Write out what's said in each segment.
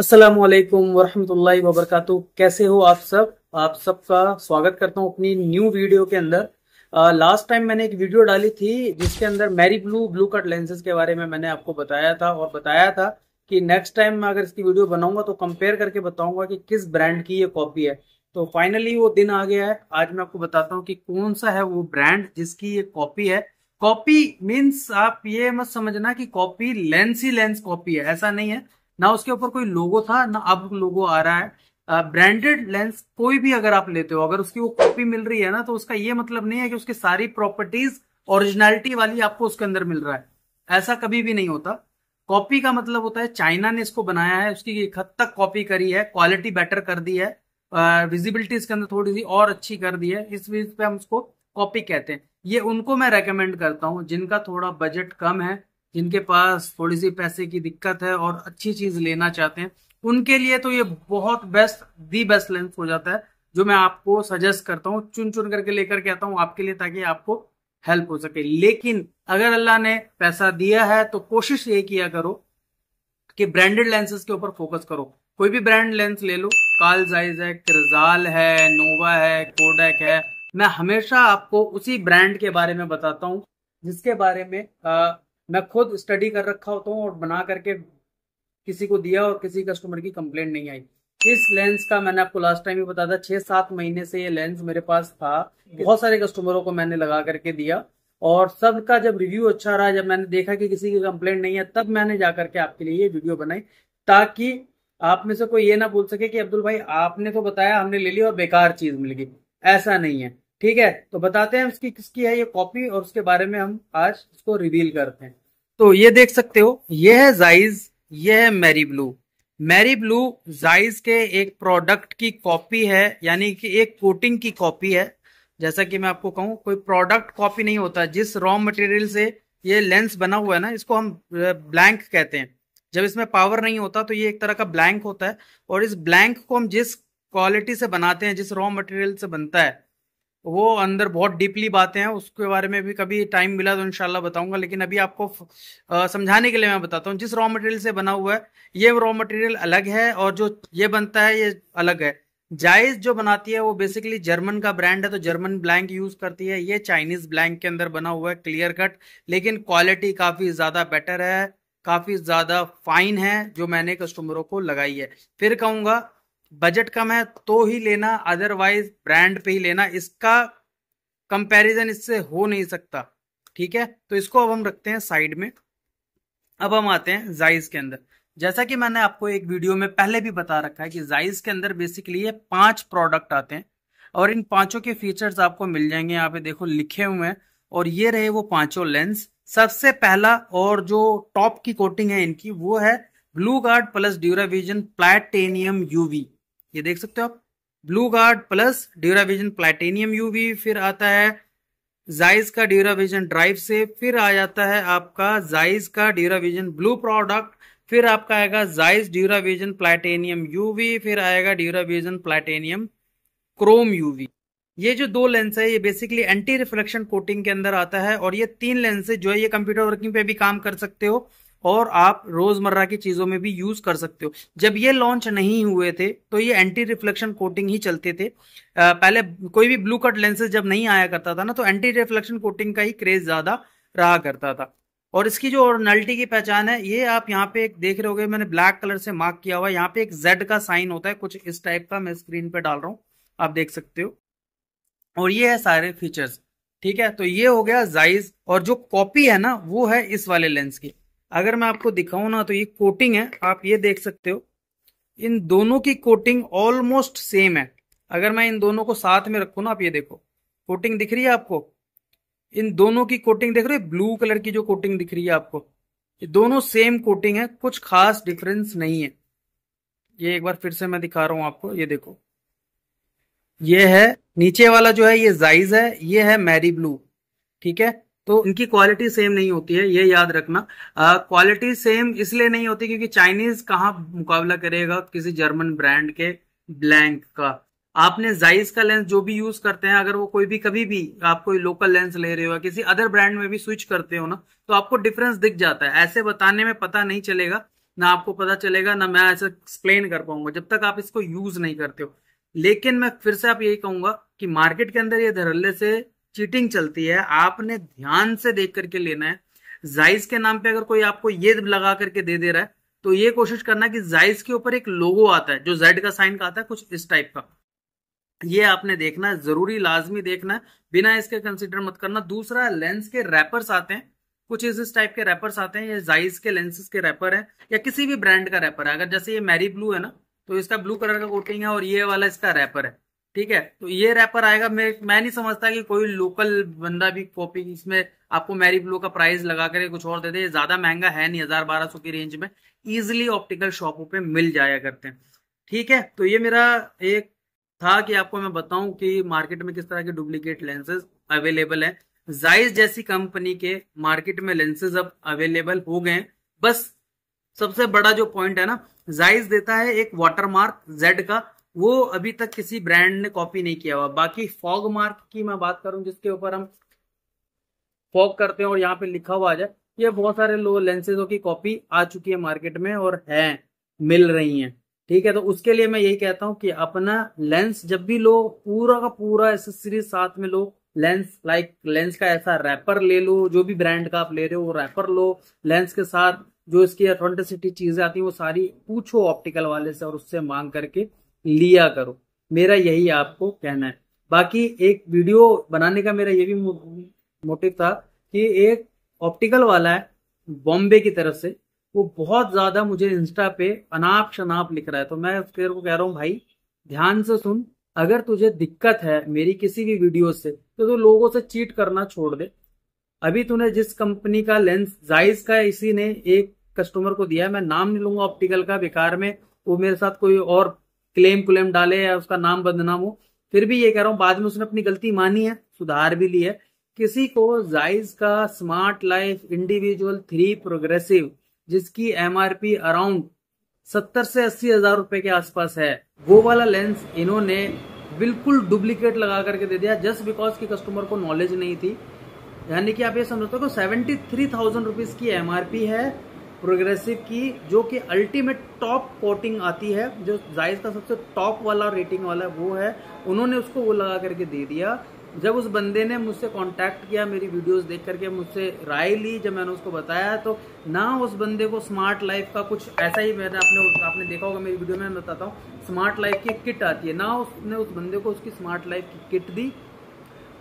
असलम वरहमतुल्लाहि वबरकत कैसे हो आप सब आप सबका स्वागत करता हूँ अपनी न्यू वीडियो के अंदर लास्ट टाइम मैंने एक वीडियो डाली थी जिसके अंदर मैरी ब्लू ब्लू कट लेंसेज के बारे में मैंने आपको बताया था और बताया था कि नेक्स्ट टाइम मैं अगर इसकी वीडियो बनाऊंगा तो कंपेयर करके बताऊंगा कि किस ब्रांड की ये कॉपी है तो फाइनली वो दिन आ गया है आज मैं आपको बताता हूँ कि कौन सा है वो ब्रांड जिसकी ये कॉपी है कॉपी मीन्स आप ये मत समझना कि कॉपी लेंस ही लेंस कॉपी है ऐसा नहीं है ना उसके ऊपर कोई लोगो था ना अब लोगो आ रहा है ब्रांडेड लेंस कोई भी अगर आप लेते हो अगर उसकी वो कॉपी मिल रही है ना तो उसका ये मतलब नहीं है कि उसकी सारी प्रॉपर्टीज ओरिजिनलिटी वाली आपको उसके अंदर मिल रहा है ऐसा कभी भी नहीं होता कॉपी का मतलब होता है चाइना ने इसको बनाया है उसकी एक हद तक कॉपी करी है क्वालिटी बेटर कर दी है विजिबिलिटी इसके अंदर थोड़ी सी और अच्छी कर दी है इस वीज पे हम उसको कॉपी कहते हैं ये उनको मैं रेकमेंड करता हूँ जिनका थोड़ा बजट कम है जिनके पास थोड़ी सी पैसे की दिक्कत है और अच्छी चीज लेना चाहते हैं उनके लिए तो ये बहुत बेस्ट दी बेस्ट लेंस हो जाता है जो मैं आपको सजेस्ट करता हूँ चुन चुन करके लेकर के आता हूँ आपके लिए ताकि आपको हेल्प हो सके लेकिन अगर अल्लाह ने पैसा दिया है तो कोशिश ये किया करो कि ब्रांडेड लेंसेज के ऊपर फोकस करो कोई भी ब्रांड लेंस ले लो काल जाइज है क्रिजाल है नोवा है कोडेक है मैं हमेशा आपको उसी ब्रांड के बारे में बताता हूँ जिसके बारे में आ, मैं खुद स्टडी कर रखा होता हूँ और बना करके किसी को दिया और किसी कस्टमर की कंप्लेंट नहीं आई इस लेंस का मैंने आपको लास्ट टाइम ही बताया था छह सात महीने से ये लेंस मेरे पास था बहुत सारे कस्टमरों को मैंने लगा करके दिया और सबका जब रिव्यू अच्छा रहा जब मैंने देखा कि किसी की कंप्लेंट नहीं है तब मैंने जाकर के आपके लिए ये वीडियो बनाई ताकि आप में से कोई ये ना बोल सके कि अब्दुल भाई आपने तो बताया हमने ले ली और बेकार चीज मिल गई ऐसा नहीं है ठीक है तो बताते हैं उसकी किसकी है ये कॉपी और उसके बारे में हम आज इसको रिवील करते हैं तो ये देख सकते हो ये है जाइज ये है मैरी ब्लू मैरी ब्लू जाइज के एक प्रोडक्ट की कॉपी है यानी कि एक कोटिंग की कॉपी है जैसा कि मैं आपको कहूँ कोई प्रोडक्ट कॉपी नहीं होता जिस रॉ मटेरियल से ये लेंस बना हुआ है ना इसको हम ब्लैंक कहते हैं जब इसमें पावर नहीं होता तो ये एक तरह का ब्लैंक होता है और इस ब्लैंक को हम जिस क्वालिटी से बनाते हैं जिस रॉ मटेरियल से बनता है वो अंदर बहुत डीपली बातें हैं उसके बारे में भी कभी टाइम मिला तो इनशाला बताऊंगा लेकिन अभी आपको समझाने के लिए मैं बताता हूँ जिस रॉ मटेरियल से बना हुआ है ये रॉ मटेरियल अलग है और जो ये बनता है ये अलग है जायज जो बनाती है वो बेसिकली जर्मन का ब्रांड है तो जर्मन ब्लैंक यूज करती है ये चाइनीज ब्लैंक के अंदर बना हुआ है क्लियर कट लेकिन क्वालिटी काफी ज्यादा बेटर है काफी ज्यादा फाइन है जो मैंने कस्टमरों को लगाई है फिर कहूंगा बजट कम है तो ही लेना अदरवाइज ब्रांड पे ही लेना इसका कंपैरिजन इससे हो नहीं सकता ठीक है तो इसको अब हम रखते हैं साइड में अब हम आते हैं जाइज के अंदर जैसा कि मैंने आपको एक वीडियो में पहले भी बता रखा है कि जाइज के अंदर बेसिकली ये पांच प्रोडक्ट आते हैं और इन पांचों के फीचर्स आपको मिल जाएंगे यहाँ पे देखो लिखे हुए हैं और ये रहे वो पांचों लेंस सबसे पहला और जो टॉप की कोटिंग है इनकी वो है blue guard plus DuraVision platinum UV ये देख सकते हो आप blue guard plus DuraVision platinum UV फिर आता है जाइज का ड्यूराविजन ड्राइव से फिर आ जाता है आपका जाइज का ड्यूराविजन ब्लू प्रोडक्ट फिर आपका आएगा जाइज ड्यूराविजन प्लाटिनियम यूवी फिर आएगा ड्यूराविजन प्लेटेनियम क्रोम यूवी ये जो दो लेंस है ये बेसिकली एंटी रिफ्लेक्शन कोटिंग के अंदर आता है और ये तीन है जो है ये कंप्यूटर वर्किंग पे भी काम कर सकते हो और आप रोजमर्रा की चीजों में भी यूज कर सकते हो जब ये लॉन्च नहीं हुए थे तो ये एंटी रिफ्लेक्शन कोटिंग ही चलते थे आ, पहले कोई भी ब्लू कट लेंसेज जब नहीं आया करता था ना तो एंटी रिफ्लेक्शन कोटिंग का ही क्रेज ज्यादा रहा करता था और इसकी जो ओरिजिनलिटी की पहचान है ये आप यहाँ पे एक देख रहे हो मैंने ब्लैक कलर से मार्क किया हुआ है यहाँ पे एक जेड का साइन होता है कुछ इस टाइप का मैं स्क्रीन पे डाल रहा हूँ आप देख सकते हो और ये है सारे फीचर्स ठीक है तो ये हो गया जाइज और जो कॉपी है ना वो है इस वाले लेंस की अगर मैं आपको दिखाऊं ना तो ये कोटिंग है आप ये देख सकते हो इन दोनों की कोटिंग ऑलमोस्ट सेम है अगर मैं इन दोनों को साथ में रखू ना आप ये देखो कोटिंग दिख रही है आपको इन दोनों की कोटिंग देख रहे हो ब्लू कलर की जो कोटिंग दिख रही है आपको ये दोनों सेम कोटिंग है कुछ खास डिफरेंस नहीं है ये एक बार फिर से मैं दिखा रहा हूं आपको ये देखो ये है नीचे वाला जो है ये जाइज है ये है मैरी ब्लू ठीक है तो इनकी क्वालिटी सेम नहीं होती है ये याद रखना क्वालिटी सेम इसलिए नहीं होती क्योंकि चाइनीज कहाँ मुकाबला करेगा किसी जर्मन ब्रांड के ब्लैंक का आपने जाइस का लेंस जो भी यूज करते हैं अगर वो कोई भी कभी भी आप कोई लोकल लेंस ले रहे हो किसी अदर ब्रांड में भी स्विच करते हो ना तो आपको डिफरेंस दिख जाता है ऐसे बताने में पता नहीं चलेगा ना आपको पता चलेगा ना मैं ऐसे एक्सप्लेन कर पाऊंगा जब तक आप इसको यूज नहीं करते हो लेकिन मैं फिर से आप यही कहूंगा कि मार्केट के अंदर ये धरल्ले से चीटिंग चलती है आपने ध्यान से देख करके लेना है जाइज के नाम पे अगर कोई आपको ये लगा करके दे दे रहा है तो ये कोशिश करना कि जाइज के ऊपर एक लोगो आता है जो जेड का साइन का आता है कुछ इस टाइप का ये आपने देखना है जरूरी लाजमी देखना है बिना इसके कंसिडर मत करना दूसरा लेंस के रैपर्स आते हैं कुछ इस टाइप के रैपर्स आते हैं ये जाइज के लेंसेज के रैपर है या किसी भी ब्रांड का रैपर है अगर जैसे ये मैरी ब्लू है ना तो इसका ब्लू कलर का कोटिंग है और ये वाला इसका रैपर है ठीक है तो ये रैपर आएगा मैं मैं नहीं समझता कि कोई लोकल बंदा भी कॉपी इसमें आपको मैरी ब्लू का प्राइस लगा कर कुछ और दे दे ज्यादा महंगा है नहीं हजार बारह सौ की रेंज में इजिली ऑप्टिकल शॉपों पे मिल जाया करते हैं ठीक है तो ये मेरा एक था कि आपको मैं बताऊं कि मार्केट में किस तरह के डुप्लीकेट लेंसेज अवेलेबल है जाइज जैसी कंपनी के मार्केट में लेंसेज अब अवेलेबल हो गए बस सबसे बड़ा जो पॉइंट है ना जाइज देता है एक वाटरमार्क जेड का वो अभी तक किसी ब्रांड ने कॉपी नहीं किया हुआ बाकी फॉग मार्क की मैं बात करूं जिसके ऊपर हम फॉग करते हैं और यहाँ पे लिखा हुआ आ जाए ये बहुत सारे लो लेंसेजों की कॉपी आ चुकी है मार्केट में और है मिल रही है ठीक है तो उसके लिए मैं यही कहता हूं कि अपना लेंस जब भी लो पूरा का पूरा एसेसरी साथ में लो लेंस लाइक लेंस का ऐसा रैपर ले लो जो भी ब्रांड का आप ले रहे हो वो रैपर लो लेंस के साथ जो इसकी ऑथेंटिसिटी चीजें आती है वो सारी पूछो ऑप्टिकल वाले से और उससे मांग करके लिया करो मेरा यही आपको कहना है बाकी एक वीडियो बनाने का मेरा ये भी मोटिव था कि एक ऑप्टिकल वाला है बॉम्बे की तरफ से वो बहुत ज्यादा मुझे इंस्टा पे अनाप शनाप लिख रहा है तो मैं तेरे को कह रहा हूँ भाई ध्यान से सुन अगर तुझे दिक्कत है मेरी किसी भी वीडियो से तो तू लोगों से चीट करना छोड़ दे अभी तूने जिस कंपनी का लेंस जाइज का इसी ने एक कस्टमर को दिया मैं नाम नहीं लूंगा ऑप्टिकल का बेकार में वो मेरे साथ कोई और क्लेम क्लेम डाले या उसका नाम बदनाम हो फिर भी ये कह रहा हूँ बाद में उसने अपनी गलती मानी है सुधार भी ली है किसी को जाइज का smart life individual three progressive जिसकी एमआरपी अराउंड सत्तर से अस्सी हजार रुपए के आसपास है वो वाला लेंस इन्होंने बिल्कुल डुप्लीकेट लगा करके दे दिया जस्ट बिकॉज की कस्टमर को नॉलेज नहीं थी यानी कि आप ये समझते हो तो सेवेंटी थ्री थाउजेंड रुपीज की एमआरपी है प्रोग्रेसिव की जो कि अल्टीमेट टॉप कोटिंग आती है जो जायज का सबसे टॉप वाला रेटिंग वाला वो है उन्होंने उसको वो लगा करके दे दिया जब उस बंदे ने मुझसे कांटेक्ट किया मेरी वीडियोस देख करके मुझसे राय ली जब मैंने उसको बताया तो ना उस बंदे को स्मार्ट लाइफ का कुछ ऐसा ही मैंने आपने आपने देखा होगा मेरी वीडियो में मैं बताता हूँ स्मार्ट लाइफ की किट आती है ना उसने उस बंदे को उसकी स्मार्ट लाइफ की किट दी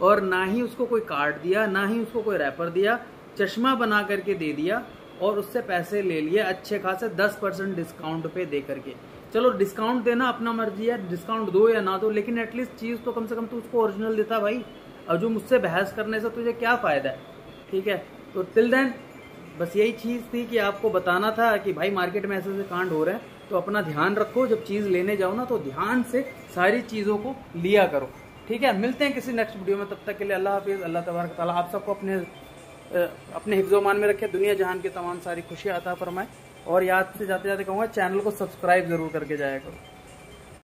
और ना ही उसको कोई कार्ड दिया ना ही उसको कोई रैपर दिया चश्मा बना करके दे दिया और उससे पैसे ले लिए अच्छे खासे दस परसेंट डिस्काउंट पे दे करके चलो डिस्काउंट देना अपना मर्जी है डिस्काउंट दो या ना दो लेकिन एटलीस्ट चीज़ तो कम से कम तो उसको ओरिजिनल देता भाई और जो मुझसे बहस करने से तुझे क्या फ़ायदा है ठीक है तो टिल देन बस यही चीज़ थी कि आपको बताना था कि भाई मार्केट में ऐसे ऐसे कांड हो रहे हैं तो अपना ध्यान रखो जब चीज़ लेने जाओ ना तो ध्यान से सारी चीज़ों को लिया करो ठीक है मिलते हैं किसी नेक्स्ट वीडियो में तब तक के लिए अल्लाह हाफिज़ अल्लाह तबारक ताली आप सबको अपने अपने हिफ्जोमान में रखे दुनिया जहान की तमाम सारी खुशियाँ आता फरमाए और याद से जाते जाते कहूँगा चैनल को सब्सक्राइब ज़रूर करके जाया करो